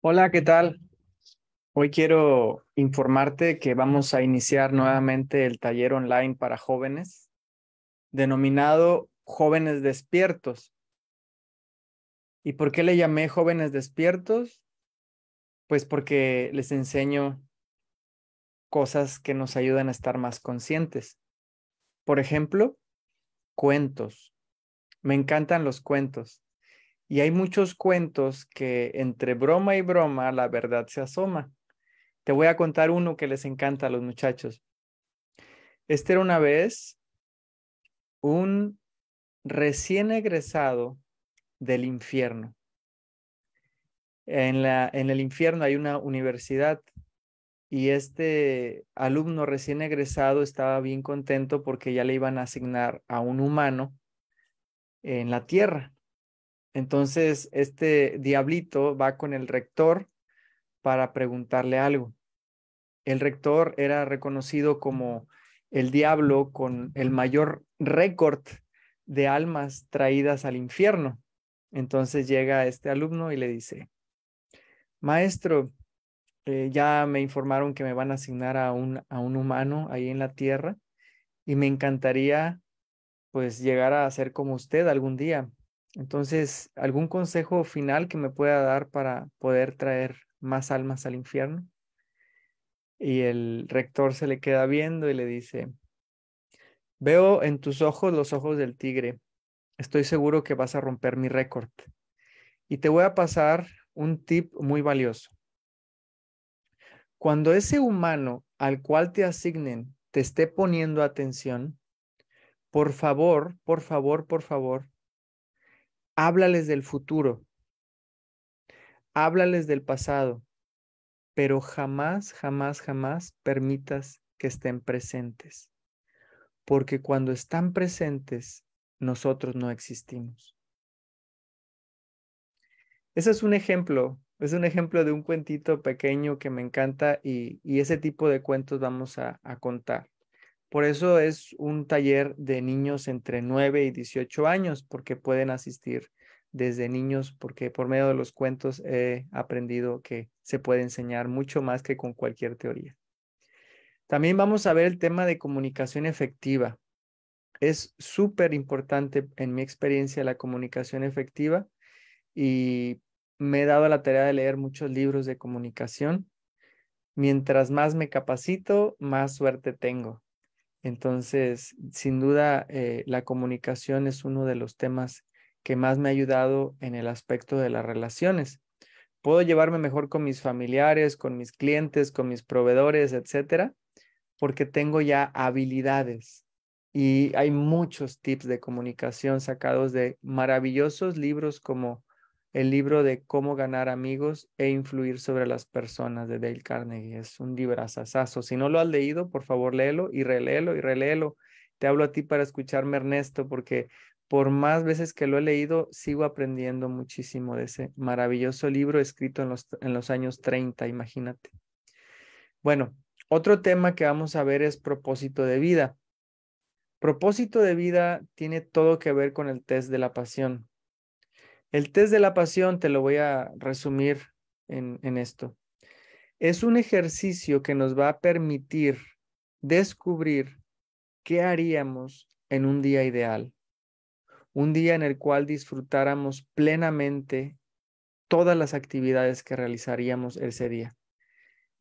Hola, ¿qué tal? Hoy quiero informarte que vamos a iniciar nuevamente el taller online para jóvenes denominado Jóvenes Despiertos. ¿Y por qué le llamé Jóvenes Despiertos? Pues porque les enseño cosas que nos ayudan a estar más conscientes. Por ejemplo, cuentos. Me encantan los cuentos. Y hay muchos cuentos que entre broma y broma la verdad se asoma. Te voy a contar uno que les encanta a los muchachos. Este era una vez un recién egresado del infierno. En, la, en el infierno hay una universidad y este alumno recién egresado estaba bien contento porque ya le iban a asignar a un humano en la tierra. Entonces, este diablito va con el rector para preguntarle algo. El rector era reconocido como el diablo con el mayor récord de almas traídas al infierno. Entonces llega este alumno y le dice, maestro, eh, ya me informaron que me van a asignar a un, a un humano ahí en la tierra y me encantaría pues llegar a ser como usted algún día. Entonces, ¿algún consejo final que me pueda dar para poder traer más almas al infierno? Y el rector se le queda viendo y le dice, veo en tus ojos los ojos del tigre, estoy seguro que vas a romper mi récord. Y te voy a pasar un tip muy valioso. Cuando ese humano al cual te asignen te esté poniendo atención, por favor, por favor, por favor, Háblales del futuro. Háblales del pasado. Pero jamás, jamás, jamás permitas que estén presentes. Porque cuando están presentes, nosotros no existimos. Ese es un ejemplo, es un ejemplo de un cuentito pequeño que me encanta y, ese tipo de cuentos vamos a contar. Por eso es un taller de niños entre 9 y 18 años, porque pueden asistir desde niños, porque por medio de los cuentos he aprendido que se puede enseñar mucho más que con cualquier teoría. También vamos a ver el tema de comunicación efectiva. Es súper importante en mi experiencia la comunicación efectiva y me he dado la tarea de leer muchos libros de comunicación. Mientras más me capacito, más suerte tengo. Entonces, sin duda, eh, la comunicación es uno de los temas que más me ha ayudado en el aspecto de las relaciones. Puedo llevarme mejor con mis familiares, con mis clientes, con mis proveedores, etcétera, porque tengo ya habilidades. Y hay muchos tips de comunicación sacados de maravillosos libros como el libro de Cómo ganar amigos e influir sobre las personas de Dale Carnegie. Es un librazazazo. Si no lo has leído, por favor, léelo y reléelo y reléelo. Te hablo a ti para escucharme, Ernesto, porque por más veces que lo he leído, sigo aprendiendo muchísimo de ese maravilloso libro escrito en los, en los años 30, imagínate. Bueno, otro tema que vamos a ver es propósito de vida. Propósito de vida tiene todo que ver con el test de la pasión. El test de la pasión te lo voy a resumir en, esto. Es un ejercicio que nos va a permitir descubrir qué haríamos en un día ideal, un día en el cual disfrutáramos plenamente todas las actividades que realizaríamos ese día.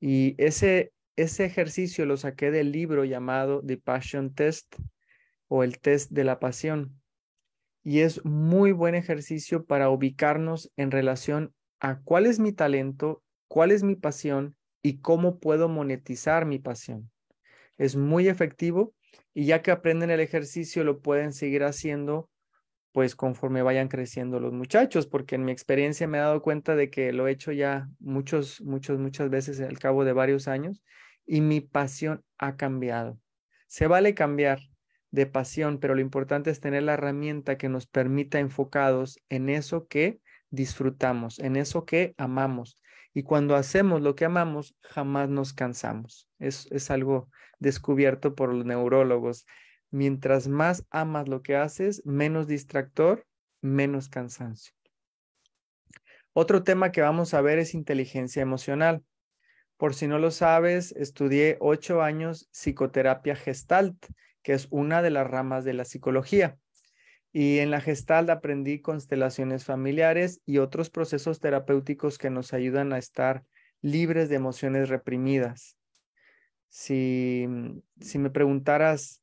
Y ese, ese ejercicio lo saqué del libro llamado The Passion Test o el test de la pasión y es muy buen ejercicio para ubicarnos en relación a cuál es mi talento, cuál es mi pasión y cómo puedo monetizar mi pasión. Es muy efectivo y ya que aprenden el ejercicio lo pueden seguir haciendo pues conforme vayan creciendo los muchachos, porque en mi experiencia me he dado cuenta de que lo he hecho ya muchos, muchos, muchas veces al cabo de varios años y mi pasión ha cambiado. Se vale cambiar, de pasión, pero lo importante es tener la herramienta que nos permita enfocados en eso que disfrutamos, en eso que amamos. Y cuando hacemos lo que amamos, jamás nos cansamos. Es, es algo descubierto por los neurólogos. Mientras más amas lo que haces, menos distractor, menos cansancio. Otro tema que vamos a ver es inteligencia emocional. Por si no lo sabes, estudié ocho años psicoterapia gestalt que es una de las ramas de la psicología. Y en la Gestalt aprendí constelaciones familiares y otros procesos terapéuticos que nos ayudan a estar libres de emociones reprimidas. Si, mm, si me preguntaras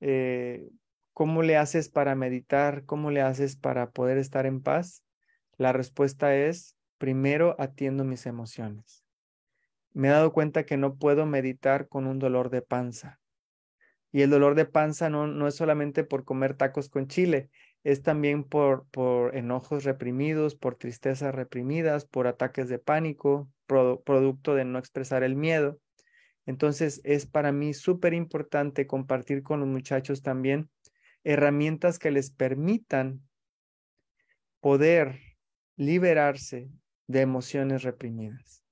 eh, cómo le haces para meditar, cómo le haces para poder estar en paz, la respuesta es, primero atiendo mis emociones. Me he dado cuenta que no puedo meditar con un dolor de panza. Y el dolor de panza no, no es solamente por comer tacos con chile, es también por, por enojos reprimidos, por tristezas reprimidas, por ataques de pánico, producto de no expresar el miedo. Entonces es para mí súper importante compartir con los muchachos también herramientas que les permitan poder liberarse de emociones reprimidas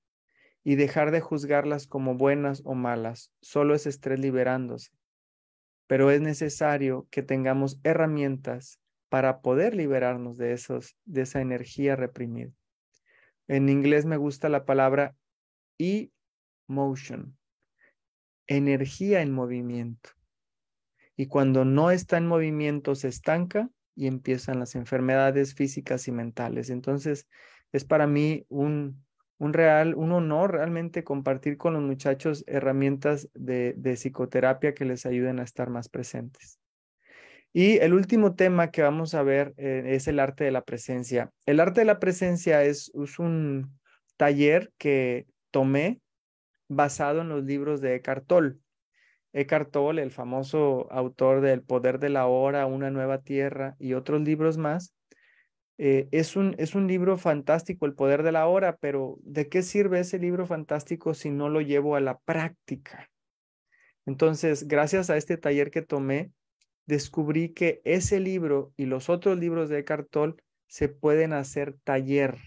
y dejar de juzgarlas como buenas o malas. Solo es estrés liberándose pero es necesario que tengamos herramientas para poder liberarnos de, esos, de esa energía reprimida. En inglés me gusta la palabra emotion, energía en movimiento. Y cuando no está en movimiento se estanca y empiezan las enfermedades físicas y mentales. Entonces, es para mí un, un real, un honor realmente compartir con los muchachos herramientas de, psicoterapia que les ayuden a estar más presentes. Y el último tema que vamos a ver eh, es el arte de la presencia. El arte de la presencia es, es, un taller que tomé basado en los libros de Eckhart Tolle. Eckhart Tolle, el famoso autor del Poder de la Hora, Una Nueva Tierra y otros libros más, eh, es, un, es un libro fantástico, El Poder de la Hora, pero ¿de qué sirve ese libro fantástico si no lo llevo a la práctica? Entonces, gracias a este taller que tomé, descubrí que ese libro y los otros libros de Eckhart Tolle se pueden hacer taller.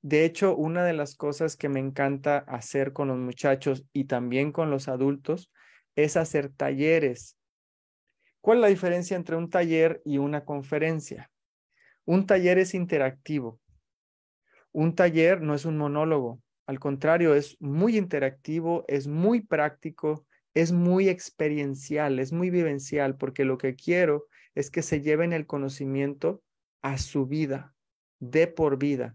De hecho, una de las cosas que me encanta hacer con los muchachos y también con los adultos es hacer talleres. ¿Cuál es la diferencia entre un taller y una conferencia? Un taller es interactivo. Un taller no es un monólogo. Al contrario, es muy interactivo, es muy práctico, es muy experiencial, es muy vivencial, porque lo que quiero es que se lleven el conocimiento a su vida, de por vida.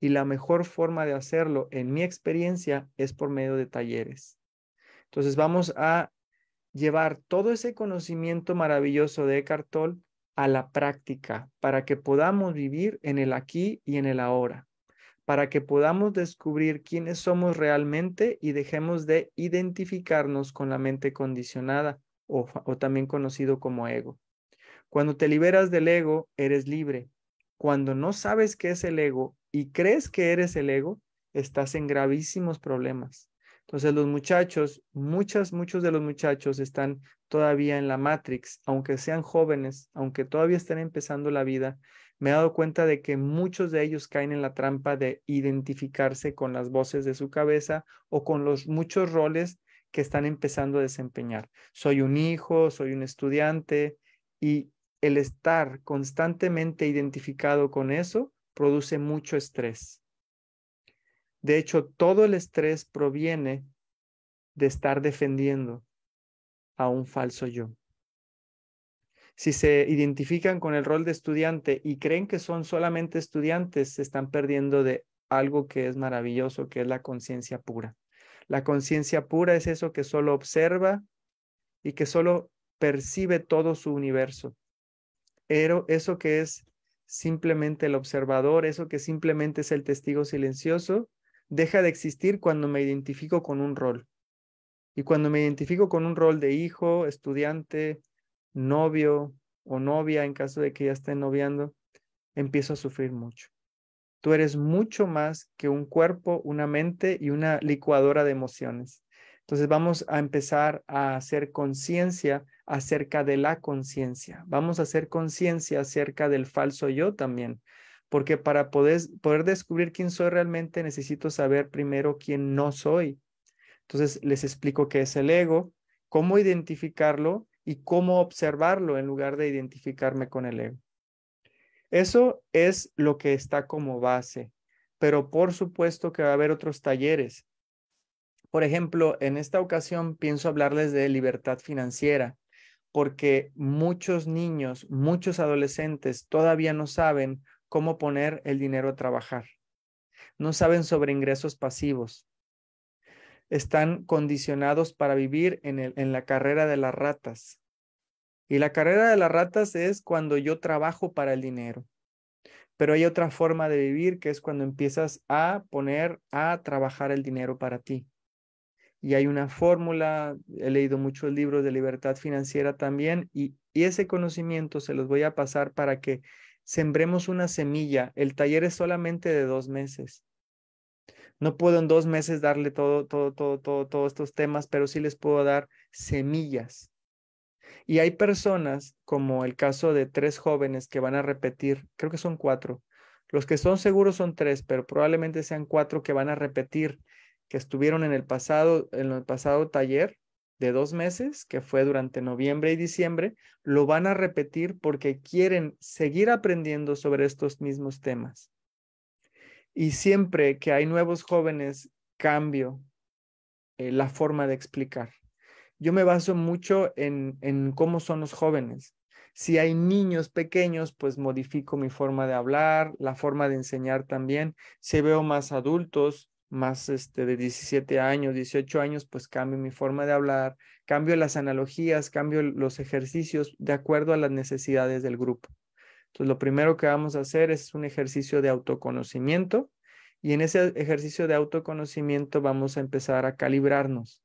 Y la mejor forma de hacerlo, en mi experiencia, es por medio de talleres. Entonces vamos a llevar todo ese conocimiento maravilloso de Cartol a la práctica para que podamos vivir en el aquí y en el ahora, para que podamos descubrir quiénes somos realmente y dejemos de identificarnos con la mente condicionada o, también conocido como ego. Cuando te liberas del ego, eres libre. Cuando no sabes qué es el ego y crees que eres el ego, estás en gravísimos problemas. Entonces los muchachos, muchas, muchos de los muchachos están todavía en la Matrix, aunque sean jóvenes, aunque todavía estén empezando la vida, me he dado cuenta de que muchos de ellos caen en la trampa de identificarse con las voces de su cabeza o con los muchos roles que están empezando a desempeñar. Soy un hijo, soy un estudiante y el estar constantemente identificado con eso produce mucho estrés. De hecho, todo el estrés proviene de estar defendiendo a un falso yo. Si se identifican con el rol de estudiante y creen que son solamente estudiantes, se están perdiendo de algo que es maravilloso, que es la conciencia pura. La conciencia pura es eso que solo observa y que solo percibe todo su universo. eso que es simplemente el observador, eso que simplemente es el testigo silencioso, deja de existir cuando me identifico con un rol. Y cuando me identifico con un rol de hijo, estudiante, novio o novia, en caso de que ya estén noviando, empiezo a sufrir mucho. Tú eres mucho más que un cuerpo, una mente y una licuadora de emociones. Entonces vamos a empezar a hacer conciencia acerca de la conciencia. Vamos a hacer conciencia acerca del falso yo también porque para poder, poder descubrir quién soy realmente necesito saber primero quién no soy. Entonces les explico qué es el ego, cómo identificarlo y cómo observarlo en lugar de identificarme con el ego. Eso es lo que está como base, pero por supuesto que va a haber otros talleres. Por ejemplo, en esta ocasión pienso hablarles de libertad financiera, porque muchos niños, muchos adolescentes todavía no saben cómo poner el dinero a trabajar. No saben sobre ingresos pasivos. Están condicionados para vivir en, el, en la carrera de las ratas. Y la carrera de las ratas es cuando yo trabajo para el dinero. Pero hay otra forma de vivir que es cuando empiezas a poner, a trabajar el dinero para ti. Y hay una fórmula, he leído muchos libros de libertad financiera también, y ese conocimiento se los voy a pasar para que sembremos una semilla. El taller es solamente de dos meses. No puedo en dos meses darle todo, todo, todo, todo, todos estos temas, pero sí les puedo dar semillas. Y hay personas, como el caso de tres jóvenes que van a repetir, creo que son cuatro. Los que son seguros son tres, pero probablemente sean cuatro que van a repetir, que estuvieron en el pasado, en el pasado taller de dos meses, que fue durante noviembre y diciembre, lo van a repetir porque quieren seguir aprendiendo sobre estos mismos temas. Y siempre que hay nuevos jóvenes, cambio eh, la forma de explicar. Yo me baso mucho en, en cómo son los jóvenes. Si hay niños pequeños, pues modifico mi forma de hablar, la forma de enseñar también. Si veo más adultos, más este, de 17 años, 18 años, pues cambio mi forma de hablar, cambio las analogías, cambio los ejercicios de acuerdo a las necesidades del grupo. Entonces, lo primero que vamos a hacer es un ejercicio de autoconocimiento y en ese ejercicio de autoconocimiento vamos a empezar a calibrarnos.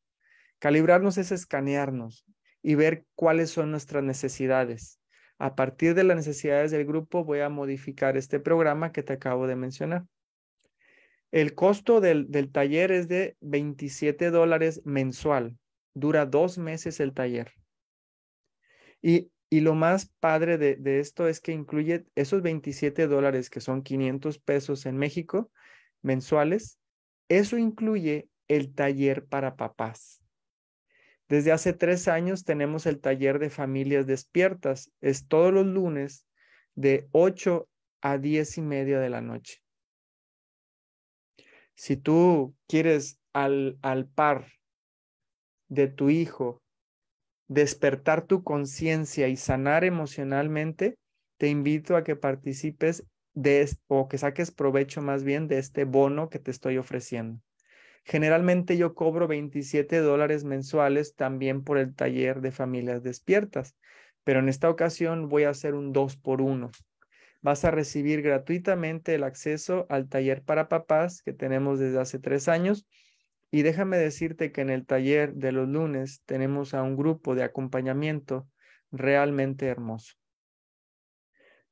Calibrarnos es escanearnos y ver cuáles son nuestras necesidades. A partir de las necesidades del grupo voy a modificar este programa que te acabo de mencionar. El costo del, taller es de 27 dólares mensual. Dura dos meses el taller. Y, lo más padre de, de, esto es que incluye esos 27 dólares que son 500 pesos en México mensuales. Eso incluye el taller para papás. Desde hace tres años tenemos el taller de familias despiertas. Es todos los lunes de 8 a 10 y media de la noche. Si tú quieres al, par de tu hijo despertar tu conciencia y sanar emocionalmente, te invito a que participes de o que saques provecho más bien de este bono que te estoy ofreciendo. Generalmente yo cobro 27 dólares mensuales también por el taller de familias despiertas, pero en esta ocasión voy a hacer un 2 por 1 vas a recibir gratuitamente el acceso al taller para papás que tenemos desde hace tres años. Y déjame decirte que en el taller de los lunes tenemos a un grupo de acompañamiento realmente hermoso.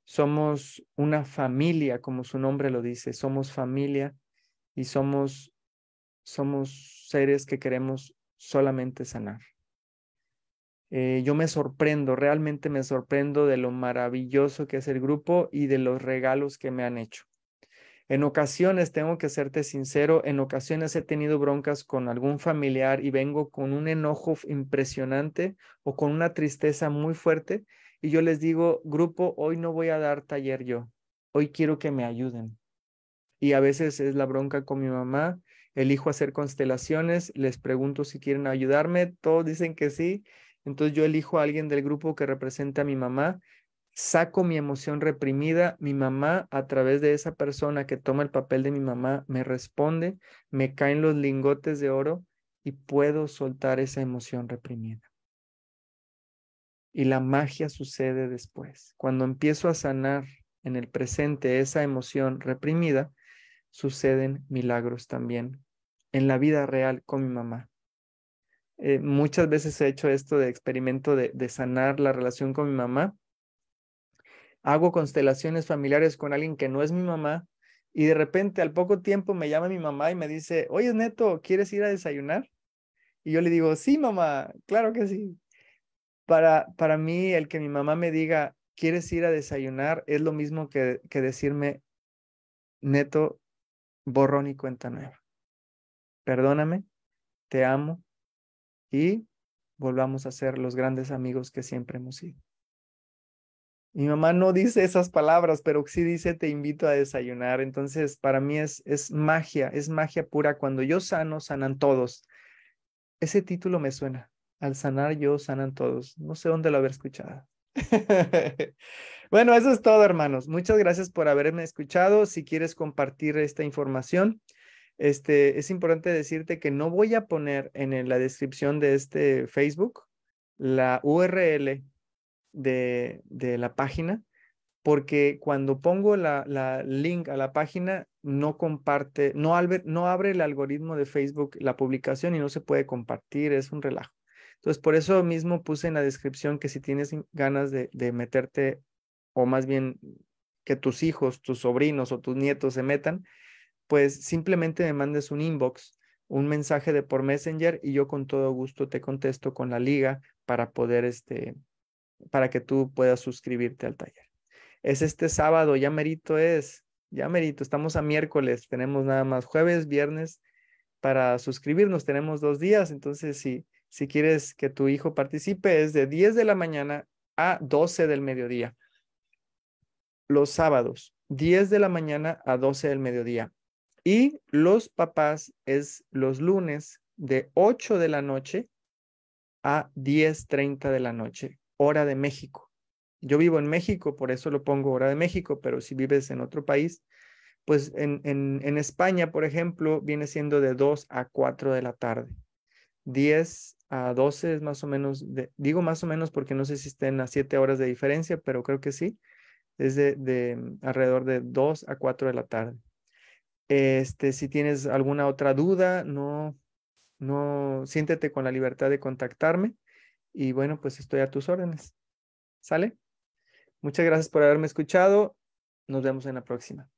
Somos una familia, como su nombre lo dice, somos familia y somos, somos seres que queremos solamente sanar. Eh, yo me sorprendo, realmente me sorprendo de lo maravilloso que es el grupo y de los regalos que me han hecho. En ocasiones, tengo que serte sincero, en ocasiones he tenido broncas con algún familiar y vengo con un enojo impresionante o con una tristeza muy fuerte y yo les digo, grupo, hoy no voy a dar taller yo, hoy quiero que me ayuden. Y a veces es la bronca con mi mamá, elijo hacer constelaciones, les pregunto si quieren ayudarme, todos dicen que sí entonces yo elijo a alguien del grupo que representa a mi mamá, saco mi emoción reprimida, mi mamá a través de esa persona que toma el papel de mi mamá me responde, me caen los lingotes de oro y puedo soltar esa emoción reprimida. Y la magia sucede después. Cuando empiezo a sanar en el presente esa emoción reprimida, suceden milagros también en la vida real con mi mamá. Eh, muchas veces he hecho esto de experimento de, sanar la relación con mi mamá. Hago constelaciones familiares con alguien que no es mi mamá y de repente al poco tiempo me llama mi mamá y me dice, oye Neto, ¿quieres ir a desayunar? Y yo le digo, sí mamá, claro que sí. Para, para mí el que mi mamá me diga, ¿quieres ir a desayunar? es lo mismo que, que decirme, Neto, borrón y cuenta nueva. Perdóname, te amo, y volvamos a ser los grandes amigos que siempre hemos sido. Mi mamá no dice esas palabras, pero sí dice te invito a desayunar. Entonces, para mí es, es magia, es magia pura. Cuando yo sano, sanan todos. Ese título me suena. Al sanar yo, sanan todos. No sé dónde lo haber escuchado. bueno, eso es todo, hermanos. Muchas gracias por haberme escuchado. Si quieres compartir esta información, este, es importante decirte que no voy a poner en la descripción de este Facebook la URL de, la página, porque cuando pongo la, link a la página, no comparte, no, no abre el algoritmo de Facebook la publicación y no se puede compartir, es un relajo. Entonces, por eso mismo puse en la descripción que si tienes ganas de meterte, o más bien que tus hijos, tus sobrinos o tus nietos se metan, pues simplemente me mandes un inbox, un mensaje de por Messenger y yo con todo gusto te contesto con la liga para poder este para que tú puedas suscribirte al taller. Es este sábado, ya merito es, ya merito, estamos a miércoles, tenemos nada más jueves, viernes para suscribirnos, tenemos dos días, entonces si, si quieres que tu hijo participe es de 10 de la mañana a 12 del mediodía. Los sábados, 10 de la mañana a 12 del mediodía. Y los papás es los lunes de 8 de la noche a 10.30 de la noche, hora de México. Yo vivo en México, por eso lo pongo hora de México, pero si vives en otro país, pues en, España, por ejemplo, viene siendo de 2 a 4 de la tarde. 10 a 12 es más o menos, digo más o menos porque no sé si estén a 7 horas de diferencia, pero creo que sí, es de, de alrededor de 2 a 4 de la tarde. Este, si tienes alguna otra duda, no, no, siéntete con la libertad de contactarme y bueno, pues estoy a tus órdenes. ¿Sale? Muchas gracias por haberme escuchado. Nos vemos en la próxima.